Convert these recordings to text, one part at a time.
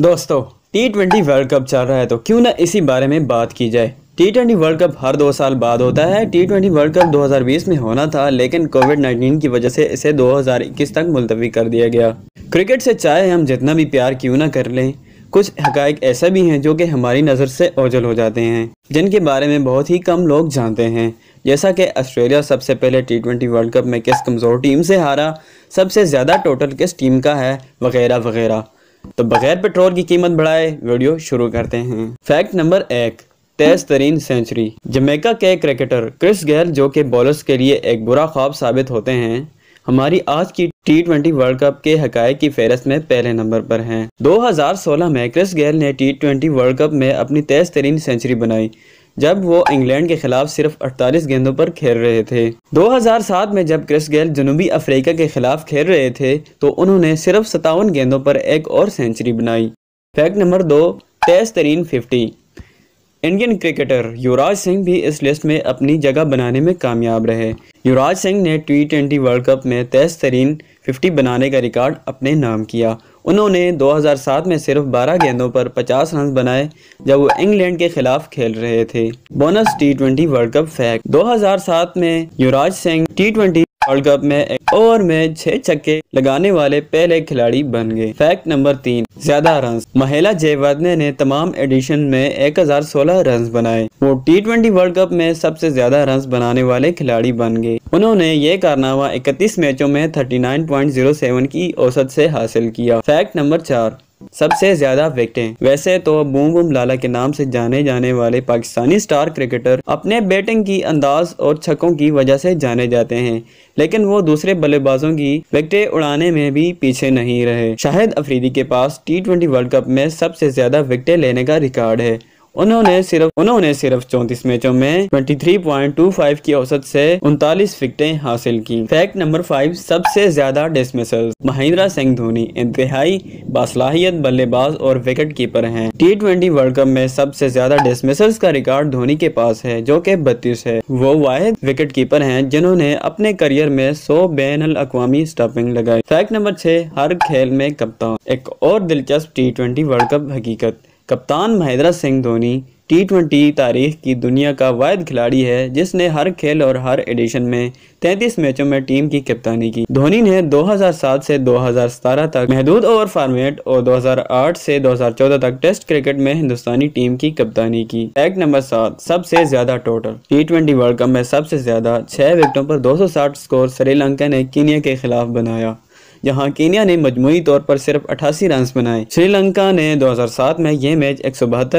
दोस्तों T twenty world cup चल रहा है तो क्यों ना इसी बारे में बात की जाए टी ट्वेंटी वर्ल्ड कप हर दो साल बाद होता है टी ट्वेंटी वर्ल्ड कप 2020 में होना था लेकिन कोविड 19 की वजह से इसे 2021 तक मुलतवी कर दिया गया क्रिकेट से चाहे हम जितना भी प्यार क्यों ना कर लें कुछ हकायक ऐसे भी हैं जो कि हमारी नज़र से ओझल हो जाते हैं जिनके बारे में बहुत ही कम लोग जानते हैं जैसा कि ऑस्ट्रेलिया सबसे पहले टी ट्वेंटी वर्ल्ड कप में किस कमज़ोर टीम से हारा सबसे ज़्यादा टोटल किस टीम का है वगैरह वगैरह तो बगैर पेट्रोल की कीमत बढ़ाए वीडियो शुरू करते हैं फैक्ट नंबर एक तेज तरीन सेंचुरी जमैका के क्रिकेटर क्रिस गेल जो कि बॉलर्स के लिए एक बुरा ख्वाब साबित होते हैं हमारी आज की टी ट्वेंटी वर्ल्ड कप के हक की फहरस्त में पहले नंबर पर हैं 2016 में क्रिस गेल ने टी ट्वेंटी वर्ल्ड कप में अपनी तेज तरीन सेंचुरी बनाई जब वो इंग्लैंड के खिलाफ सिर्फ 48 गेंदों पर खेल रहे थे 2007 में जब क्रिस गेल जनूबी अफ्रीका के खिलाफ खेल रहे थे तो उन्होंने सिर्फ सतावन गेंदों पर एक और सेंचुरी बनाई फैक्ट नंबर दो तेज तरीन fifty Indian cricketer Yuvraj Singh भी इस लिस्ट में अपनी जगह बनाने में कामयाब रहे युवराज सिंह ने टी ट्वेंटी वर्ल्ड कप में तेज तरीन फिफ्टी बनाने का रिकॉर्ड अपने नाम किया उन्होंने 2007 में सिर्फ 12 गेंदों पर 50 रन बनाए जब वो इंग्लैंड के खिलाफ खेल रहे थे bonus T twenty world cup fact 2007 में Yuvraj Singh T twenty world cup में ओवर में छह छक्के लगाने वाले पहले खिलाड़ी बन गए फैक्ट नंबर तीन ज्यादा रन महिला जयवर्धने ने तमाम एडिशन में 1016 रन बनाए वो टी ट्वेंटी वर्ल्ड कप में सबसे ज्यादा रन बनाने वाले खिलाड़ी बन गए उन्होंने ये कारनामा 31 मैचों में 39.07 की औसत से हासिल किया फैक्ट नंबर चार सबसे ज्यादा विकटें वैसे तो बूम बूम लाला के नाम से जाने जाने वाले पाकिस्तानी स्टार क्रिकेटर अपने बैटिंग की अंदाज और छक्कों की वजह से जाने जाते हैं लेकिन वो दूसरे बल्लेबाजों की विकटे उड़ाने में भी पीछे नहीं रहे शाहिद अफरीदी के पास टी वर्ल्ड कप में सबसे ज्यादा विकटे लेने का रिकॉर्ड है उन्होंने सिर्फ उन्होंने सिर्फ चौंतीस मैचों में 23.25 की औसत से उनतालीस विकटें हासिल की फैक्ट नंबर फाइव सबसे ज्यादा डिसमिसल महेंद्र सिंह धोनी इंतहाई बासलाहियत बल्लेबाज और विकेट कीपर हैं टी ट्वेंटी वर्ल्ड कप में सबसे ज्यादा डिसमिसल्स का रिकॉर्ड धोनी के पास है जो की बत्तीस है वो वाहिद विकेट कीपर है जिन्होंने अपने करियर में सौ बैन अवी स्टॉपिंग लगाई फैक्ट नंबर छह हर खेल में कप्तान एक और दिलचस्प टी ट्वेंटी वर्ल्ड कप हकीकत कप्तान महेंद्र सिंह धोनी टी ट्वेंटी तारीख की दुनिया का वायद खिलाड़ी है जिसने हर खेल और हर एडिशन में 33 मैचों में टीम की कप्तानी की धोनी ने 2007 से 2017 तक महदूद ओवर फॉर्मेट और 2008 से 2014 तक टेस्ट क्रिकेट में हिंदुस्तानी टीम की कप्तानी की एक नंबर सात सबसे ज्यादा total T twenty world cup में सबसे ज्यादा छह विकेटों पर 260 स्कोर श्रीलंका ने कीनिया के खिलाफ बनाया जहां केनिया ने मजमू तौर पर सिर्फ अठासी रन बनाए श्रीलंका ने 2007 में यह मैच एक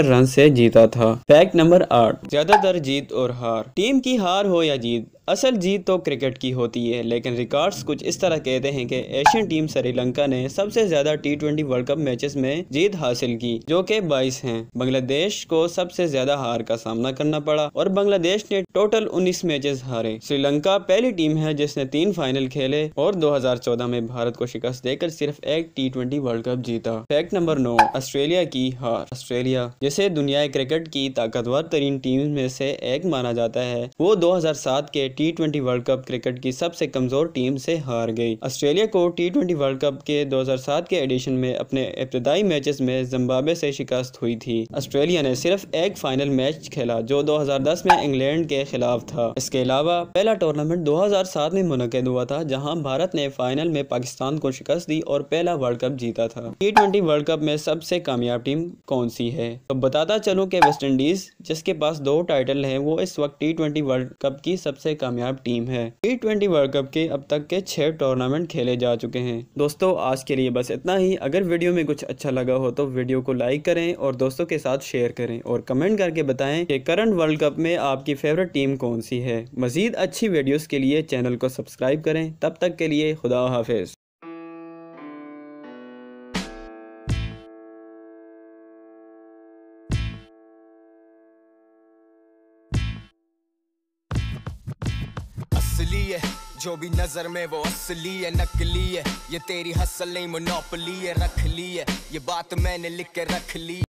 रन से जीता था फैक्ट नंबर आठ ज्यादातर जीत और हार टीम की हार हो या जीत असल जीत तो क्रिकेट की होती है लेकिन रिकॉर्ड्स कुछ इस तरह कहते हैं कि एशियन टीम श्रीलंका ने सबसे ज्यादा T twenty world cup matches में जीत हासिल की जो कि 22 हैं बांग्लादेश को सबसे ज्यादा हार का सामना करना पड़ा और बांग्लादेश ने टोटल 19 मैचेस हारे श्रीलंका पहली टीम है जिसने तीन फाइनल खेले और दो में भारत को शिकस्त देकर सिर्फ एक टी ट्वेंटी वर्ल्ड कप जीता फैक्ट नंबर नौ ऑस्ट्रेलिया की हार ऑस्ट्रेलिया जिसे दुनिया क्रिकेट की ताकतवर तरीन टीम में से एक माना जाता है वो दो के T twenty world cup cricket की सबसे कमजोर टीम से हार गई ऑस्ट्रेलिया को टी ट्वेंटी वर्ल्ड कप के 2007 के एडिशन में अपने इब्तदाई मैचेस में जिम्बाब्वे से शिकस्त हुई थी ऑस्ट्रेलिया ने सिर्फ एक फाइनल मैच खेला जो 2010 में इंग्लैंड के खिलाफ था इसके अलावा पहला टूर्नामेंट 2007 में मुनद हुआ था जहाँ भारत ने फाइनल में पाकिस्तान को शिकस्त दी और पहला वर्ल्ड कप जीता था टी ट्वेंटी वर्ल्ड कप में सबसे कामयाब टीम कौन सी है तो बताता चलूँ की वेस्ट इंडीज जिसके पास दो टाइटल है वो इस वक्त टी ट्वेंटी वर्ल्ड कप की सबसे कामयाब टीम है टी ट्वेंटी वर्ल्ड कप के अब तक के छह टूर्नामेंट खेले जा चुके हैं दोस्तों आज के लिए बस इतना ही अगर वीडियो में कुछ अच्छा लगा हो तो वीडियो को लाइक करें और दोस्तों के साथ शेयर करें और कमेंट करके बताएं कि करंट वर्ल्ड कप में आपकी फेवरेट टीम कौन सी है मजीद अच्छी वीडियोस के लिए चैनल को सब्सक्राइब करें तब तक के लिए खुदा हाफिज है जो भी नजर में वो असली है नकली है ये तेरी हसल नहीं मोनोपली है रख ली है ये बात मैंने लिख के रख ली